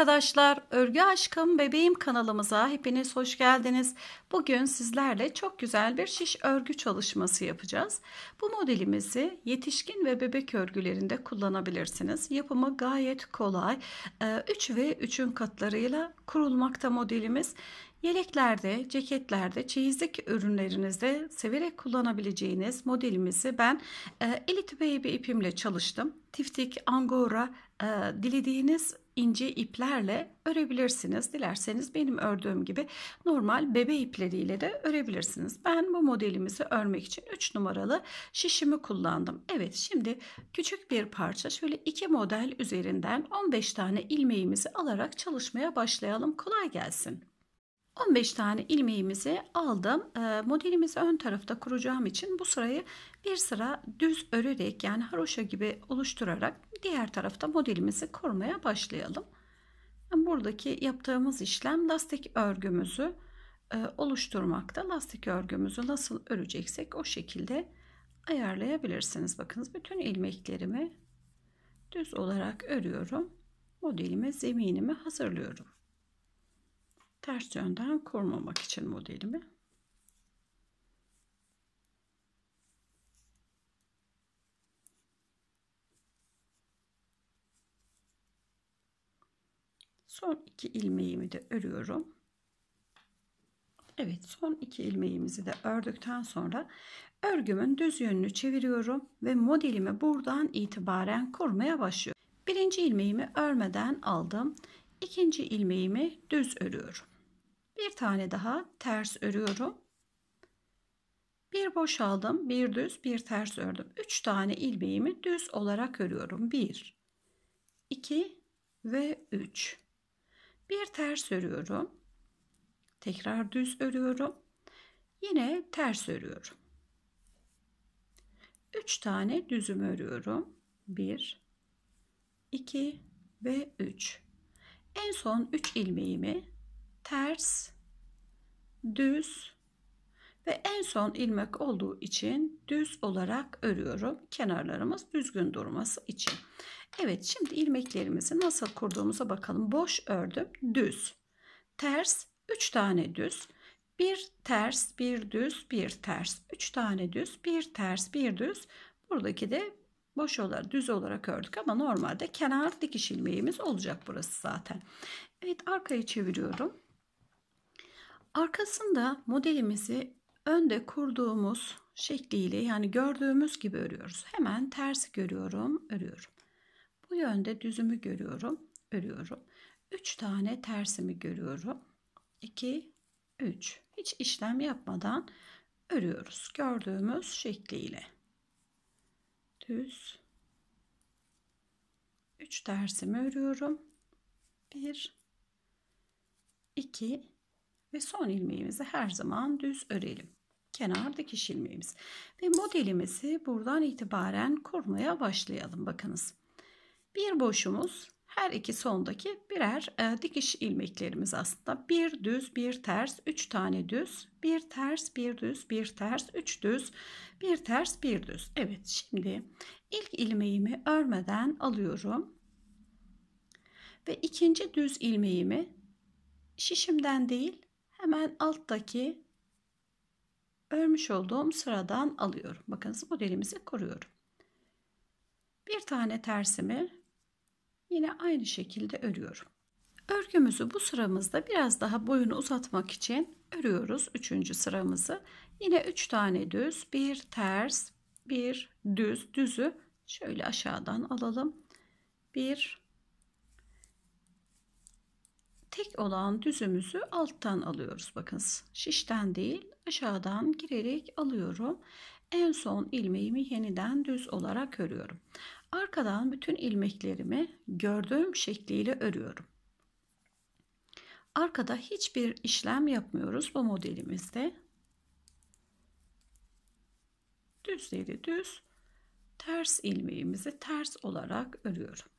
arkadaşlar, Örgü Aşkım Bebeğim kanalımıza hepiniz hoş geldiniz. Bugün sizlerle çok güzel bir şiş örgü çalışması yapacağız. Bu modelimizi yetişkin ve bebek örgülerinde kullanabilirsiniz. Yapımı gayet kolay. 3 ee, ve 3'ün katlarıyla kurulmakta modelimiz. Yeleklerde, ceketlerde, çeyizlik ürünlerinizde severek kullanabileceğiniz modelimizi ben e, Elite Baby ipimle çalıştım. Tiftik, angora, e, dilediğiniz ince iplerle örebilirsiniz. Dilerseniz benim ördüğüm gibi normal bebe ipleriyle de örebilirsiniz. Ben bu modelimizi örmek için 3 numaralı şişimi kullandım. Evet şimdi küçük bir parça şöyle iki model üzerinden 15 tane ilmeğimizi alarak çalışmaya başlayalım. Kolay gelsin. 15 tane ilmeğimizi aldım. Ee, modelimizi ön tarafta kuracağım için bu sırayı bir sıra düz örerek yani haroşa gibi oluşturarak diğer tarafta modelimizi kurmaya başlayalım. Buradaki yaptığımız işlem lastik örgümüzü e, oluşturmakta. Lastik örgümüzü nasıl öreceksek o şekilde ayarlayabilirsiniz. Bakınız bütün ilmeklerimi düz olarak örüyorum. Modelime zeminimi hazırlıyorum. Ters yönden kurmamak için modelimi. Son iki ilmeğimi de örüyorum. Evet son iki ilmeğimizi de ördükten sonra örgümün düz yönünü çeviriyorum ve modelimi buradan itibaren kurmaya başlıyorum. Birinci ilmeğimi örmeden aldım. İkinci ilmeğimi düz örüyorum. Bir tane daha ters örüyorum. Bir boşaldım, bir düz, bir ters ördüm. Üç tane ilmeğimi düz olarak örüyorum. Bir, iki ve üç. Bir ters örüyorum. Tekrar düz örüyorum. Yine ters örüyorum. 3 tane düzüm örüyorum. 1 2 ve 3. En son 3 ilmeğimi ters düz ve en son ilmek olduğu için düz olarak örüyorum. Kenarlarımız düzgün durması için. Evet şimdi ilmeklerimizi nasıl kurduğumuza bakalım. Boş ördüm. Düz. Ters. 3 tane düz. Bir ters, bir düz, bir ters. 3 tane düz, bir ters, bir düz. Buradaki de boş olarak düz olarak ördük ama normalde kenar dikiş ilmeğimiz olacak burası zaten. Evet arkaya çeviriyorum. Arkasında modelimizi önde kurduğumuz şekliyle yani gördüğümüz gibi örüyoruz. Hemen tersi görüyorum, örüyorum. Bu yönde düzümü görüyorum, örüyorum. 3 tane tersimi görüyorum. 2 3. Hiç işlem yapmadan örüyoruz gördüğümüz şekliyle. Düz 3 tersimi örüyorum. 1 2 ve son ilmeğimizi her zaman düz örelim. Kenar dikiş ilmeğimiz. Ve modelimizi buradan itibaren kurmaya başlayalım. Bakınız. Bir boşumuz her iki sondaki birer e, dikiş ilmeklerimiz aslında. Bir düz, bir ters, üç tane düz, bir ters, bir düz, bir ters, üç düz, bir ters, bir düz. Evet şimdi ilk ilmeğimi örmeden alıyorum. Ve ikinci düz ilmeğimi şişimden değil Hemen alttaki örmüş olduğum sıradan alıyorum. Bakınız modelimizi koruyorum. Bir tane tersimi yine aynı şekilde örüyorum. Örgümüzü bu sıramızda biraz daha boyunu uzatmak için örüyoruz. Üçüncü sıramızı yine üç tane düz, bir ters, bir düz, düzü şöyle aşağıdan alalım. Bir tek olan düzümüzü alttan alıyoruz. Bakınız şişten değil aşağıdan girerek alıyorum. En son ilmeğimi yeniden düz olarak örüyorum. Arkadan bütün ilmeklerimi gördüğüm şekliyle örüyorum. Arkada hiçbir işlem yapmıyoruz bu modelimizde. Düzleri düz, ters ilmeğimizi ters olarak örüyorum.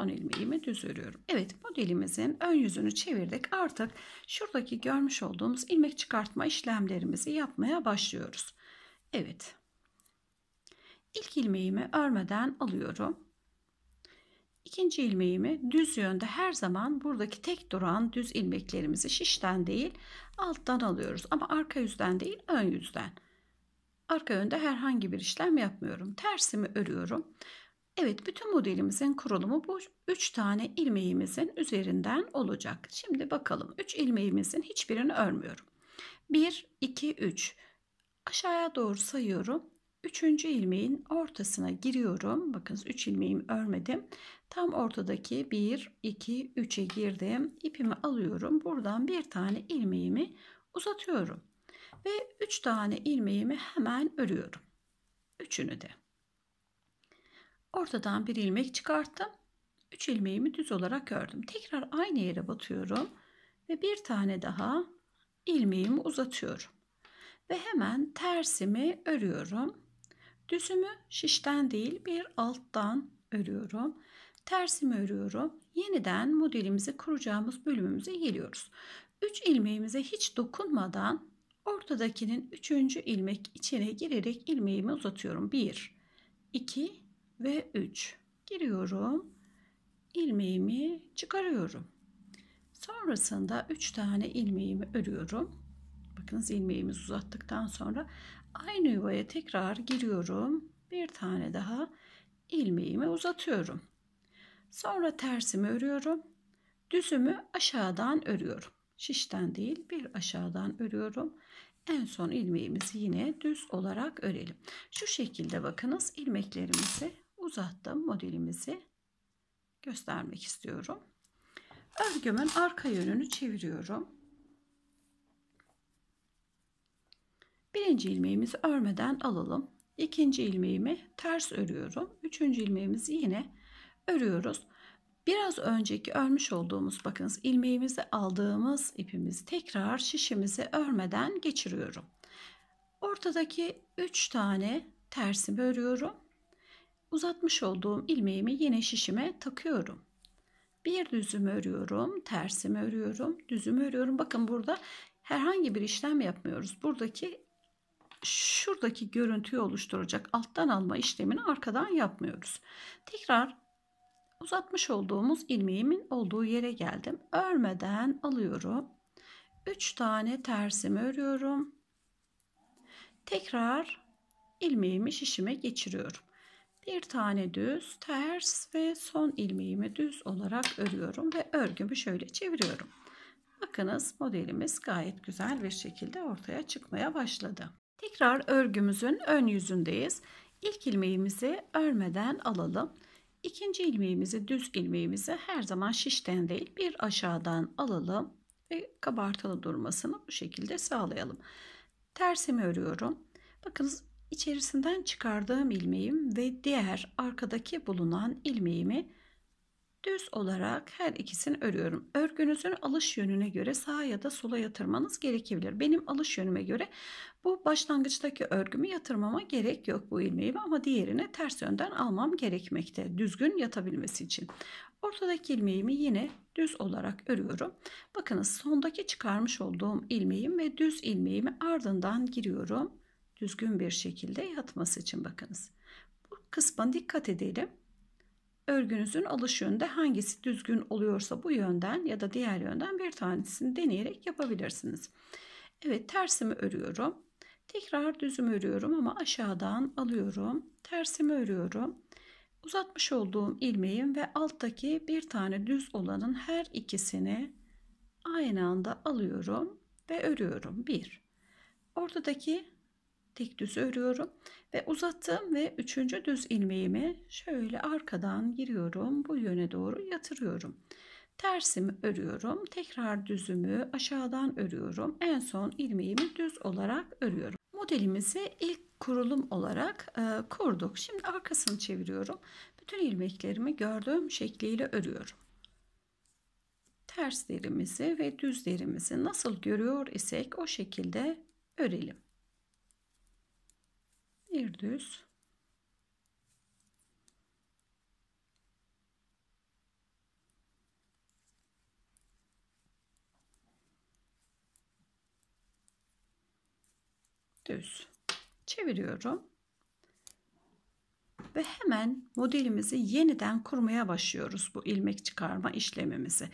son ilmeğimi düz örüyorum. Evet modelimizin ön yüzünü çevirdik. Artık şuradaki görmüş olduğumuz ilmek çıkartma işlemlerimizi yapmaya başlıyoruz. Evet. İlk ilmeğimi örmeden alıyorum. İkinci ilmeğimi düz yönde her zaman buradaki tek duran düz ilmeklerimizi şişten değil alttan alıyoruz. Ama arka yüzden değil ön yüzden. Arka yönde herhangi bir işlem yapmıyorum. Tersimi örüyorum. Evet bütün modelimizin kurulumu bu 3 tane ilmeğimizin üzerinden olacak. Şimdi bakalım 3 ilmeğimizin hiçbirini örmüyorum. 1, 2, 3 aşağıya doğru sayıyorum. 3. ilmeğin ortasına giriyorum. Bakınız 3 ilmeğimi örmedim. Tam ortadaki 1, 2, 3'e girdim. İpimi alıyorum. Buradan bir tane ilmeğimi uzatıyorum. Ve 3 tane ilmeğimi hemen örüyorum. Üçünü de. Ortadan bir ilmek çıkarttım. 3 ilmeğimi düz olarak ördüm. Tekrar aynı yere batıyorum ve bir tane daha ilmeğimi uzatıyorum. Ve hemen tersimi örüyorum. Düzümü şişten değil bir alttan örüyorum. Tersimi örüyorum. Yeniden modelimizi kuracağımız bölümümüze geliyoruz. 3 ilmeğimize hiç dokunmadan ortadakinin 3. ilmek içine girerek ilmeğimi uzatıyorum. 1 2 ve 3 giriyorum. ilmeğimi çıkarıyorum. Sonrasında 3 tane ilmeğimi örüyorum. Bakınız ilmeğimizi uzattıktan sonra aynı yuvaya tekrar giriyorum. Bir tane daha ilmeğimi uzatıyorum. Sonra tersimi örüyorum. Düzümü aşağıdan örüyorum. Şişten değil bir aşağıdan örüyorum. En son ilmeğimizi yine düz olarak örelim. Şu şekilde bakınız ilmeklerimizi uzattım modelimizi göstermek istiyorum. Örgümün arka yönünü çeviriyorum. Birinci ilmeğimizi örmeden alalım. İkinci ilmeğimi ters örüyorum. Üçüncü ilmeğimizi yine örüyoruz. Biraz önceki örmüş olduğumuz bakınız ilmeğimizi aldığımız ipimizi tekrar şişimizi örmeden geçiriyorum. Ortadaki 3 tane tersimi örüyorum. Uzatmış olduğum ilmeğimi yine şişime takıyorum. Bir düzüm örüyorum, tersimi örüyorum, düzümü örüyorum. Bakın burada herhangi bir işlem yapmıyoruz. Buradaki şuradaki görüntüyü oluşturacak alttan alma işlemini arkadan yapmıyoruz. Tekrar uzatmış olduğumuz ilmeğimin olduğu yere geldim. Örmeden alıyorum. 3 tane tersimi örüyorum. Tekrar ilmeğimi şişime geçiriyorum bir tane düz ters ve son ilmeğimi düz olarak örüyorum ve örgümü şöyle çeviriyorum. Bakınız modelimiz gayet güzel bir şekilde ortaya çıkmaya başladı. Tekrar örgümüzün ön yüzündeyiz. İlk ilmeğimizi örmeden alalım. İkinci ilmeğimizi düz ilmeğimizi her zaman şişten değil bir aşağıdan alalım ve kabartılı durmasını bu şekilde sağlayalım. Tersimi örüyorum. Bakınız İçerisinden çıkardığım ilmeğim ve diğer arkadaki bulunan ilmeğimi düz olarak her ikisini örüyorum. Örgünüzün alış yönüne göre sağa ya da sola yatırmanız gerekebilir. Benim alış yönüme göre bu başlangıçtaki örgümü yatırmama gerek yok bu ilmeğimi ama diğerini ters yönden almam gerekmekte düzgün yatabilmesi için. Ortadaki ilmeğimi yine düz olarak örüyorum. Bakınız sondaki çıkarmış olduğum ilmeğim ve düz ilmeğimi ardından giriyorum düzgün bir şekilde yatması için bakınız. Bu kısma dikkat edelim. Örgünüzün alış yönünde hangisi düzgün oluyorsa bu yönden ya da diğer yönden bir tanesini deneyerek yapabilirsiniz. Evet tersimi örüyorum. Tekrar düzüm örüyorum ama aşağıdan alıyorum. Tersimi örüyorum. Uzatmış olduğum ilmeğin ve alttaki bir tane düz olanın her ikisini aynı anda alıyorum ve örüyorum. 1. Ortadaki tek düz örüyorum ve uzattım ve üçüncü düz ilmeğimi şöyle arkadan giriyorum bu yöne doğru yatırıyorum tersimi örüyorum tekrar düzümü aşağıdan örüyorum en son ilmeğimi düz olarak örüyorum modelimizi ilk kurulum olarak e, kurduk şimdi arkasını çeviriyorum bütün ilmeklerimi gördüğüm şekliyle örüyorum terslerimizi ve düzlerimizi nasıl görüyor isek o şekilde örelim bir düz düz çeviriyorum ve hemen modelimizi yeniden kurmaya başlıyoruz bu ilmek çıkarma işlemimizi.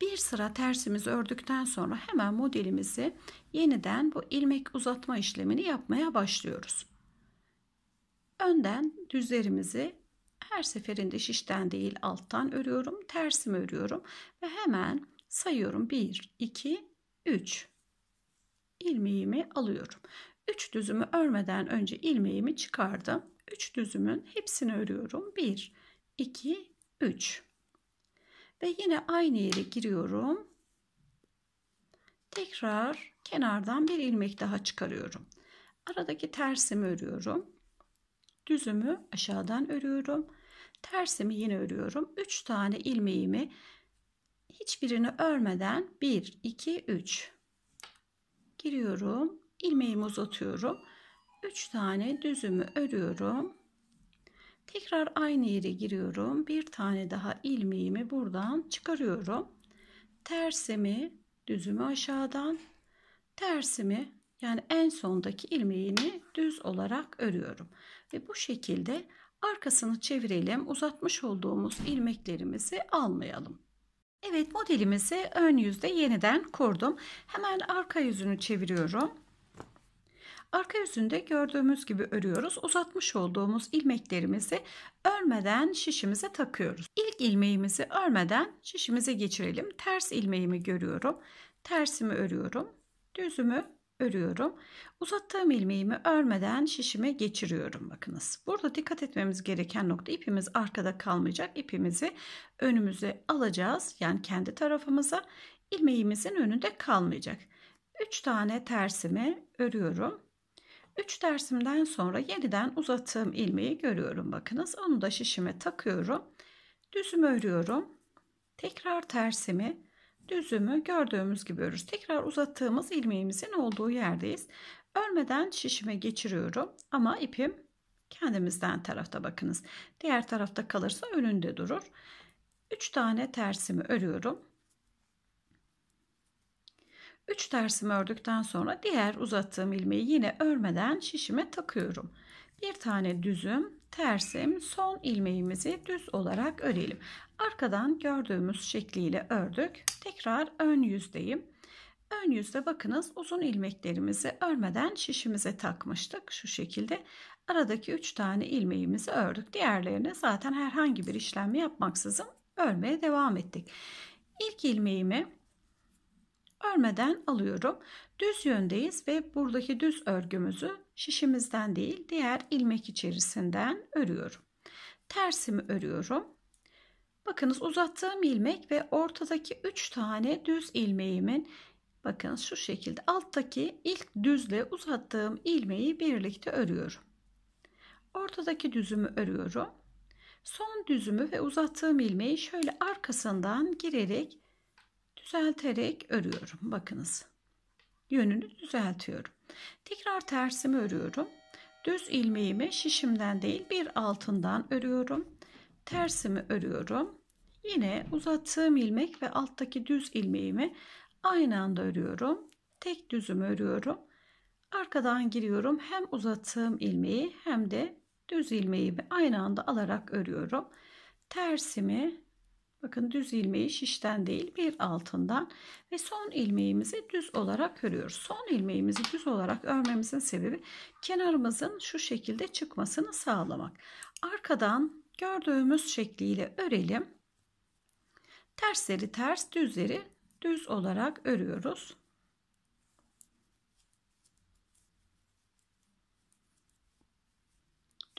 Bir sıra tersimizi ördükten sonra hemen modelimizi yeniden bu ilmek uzatma işlemini yapmaya başlıyoruz. Önden düzlerimizi her seferinde şişten değil alttan örüyorum. Tersimi örüyorum ve hemen sayıyorum. 1, 2, 3. ilmeğimi alıyorum. 3 düzümü örmeden önce ilmeğimi çıkardım. 3 düzümün hepsini örüyorum. 1, 2, 3. Ve yine aynı yere giriyorum. Tekrar kenardan bir ilmek daha çıkarıyorum. Aradaki tersimi örüyorum. Düzümü aşağıdan örüyorum. Tersimi yine örüyorum. 3 tane ilmeğimi hiçbirini örmeden 1 2 3 giriyorum. ilmeğimi uzatıyorum. 3 tane düzümü örüyorum. Tekrar aynı yere giriyorum. Bir tane daha ilmeğimi buradan çıkarıyorum. Tersimi düzümü aşağıdan tersimi yani en sondaki ilmeğini düz olarak örüyorum ve bu şekilde arkasını çevirelim. Uzatmış olduğumuz ilmeklerimizi almayalım. Evet modelimizi ön yüzde yeniden kurdum. Hemen arka yüzünü çeviriyorum. Arka yüzünde gördüğümüz gibi örüyoruz. Uzatmış olduğumuz ilmeklerimizi örmeden şişimize takıyoruz. İlk ilmeğimizi örmeden şişimize geçirelim. Ters ilmeğimi görüyorum. Tersimi örüyorum. Düzümü örüyorum. Uzattığım ilmeğimi örmeden şişime geçiriyorum. Bakınız burada dikkat etmemiz gereken nokta ipimiz arkada kalmayacak. İpimizi önümüze alacağız. Yani kendi tarafımıza ilmeğimizin önünde kalmayacak. 3 tane tersimi örüyorum. 3 tersimden sonra yeniden uzattığım ilmeği görüyorum. Bakınız onu da şişime takıyorum. Düzümü örüyorum. Tekrar tersimi düzümü gördüğümüz gibi örüyoruz. Tekrar uzattığımız ilmeğimizin olduğu yerdeyiz. Örmeden şişime geçiriyorum ama ipim kendimizden tarafta bakınız. Diğer tarafta kalırsa önünde durur. 3 tane tersimi örüyorum. 3 tersimi ördükten sonra diğer uzattığım ilmeği yine örmeden şişime takıyorum. Bir tane düzüm, tersim, son ilmeğimizi düz olarak örelim. Arkadan gördüğümüz şekliyle ördük. Tekrar ön yüzdeyim. Ön yüzde bakınız uzun ilmeklerimizi örmeden şişimize takmıştık. Şu şekilde aradaki 3 tane ilmeğimizi ördük. Diğerlerini zaten herhangi bir işlem yapmaksızın örmeye devam ettik. İlk ilmeğimi Örmeden alıyorum. Düz yöndeyiz ve buradaki düz örgümüzü şişimizden değil diğer ilmek içerisinden örüyorum. Tersimi örüyorum. Bakınız uzattığım ilmek ve ortadaki 3 tane düz ilmeğimin bakın şu şekilde alttaki ilk düzle uzattığım ilmeği birlikte örüyorum. Ortadaki düzümü örüyorum. Son düzümü ve uzattığım ilmeği şöyle arkasından girerek düzelterek örüyorum. Bakınız yönünü düzeltiyorum. Tekrar tersimi örüyorum. Düz ilmeğimi şişimden değil bir altından örüyorum. Tersimi örüyorum. Yine uzattığım ilmek ve alttaki düz ilmeğimi aynı anda örüyorum. Tek düzümü örüyorum. Arkadan giriyorum. Hem uzattığım ilmeği hem de düz ilmeğimi aynı anda alarak örüyorum. Tersimi Bakın düz ilmeği şişten değil bir altından ve son ilmeğimizi düz olarak örüyoruz. Son ilmeğimizi düz olarak örmemizin sebebi kenarımızın şu şekilde çıkmasını sağlamak. Arkadan gördüğümüz şekliyle örelim. Tersleri ters düzleri düz olarak örüyoruz.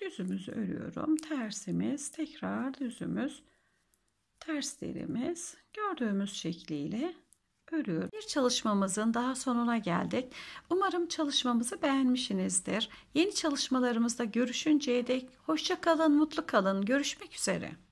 Düzümüzü örüyorum. Tersimiz tekrar düzümüz terslerimiz gördüğümüz şekliyle örüyorum. Bir çalışmamızın daha sonuna geldik. Umarım çalışmamızı beğenmişsinizdir. Yeni çalışmalarımızda görüşünceye dek hoşça kalın, mutlu kalın. Görüşmek üzere.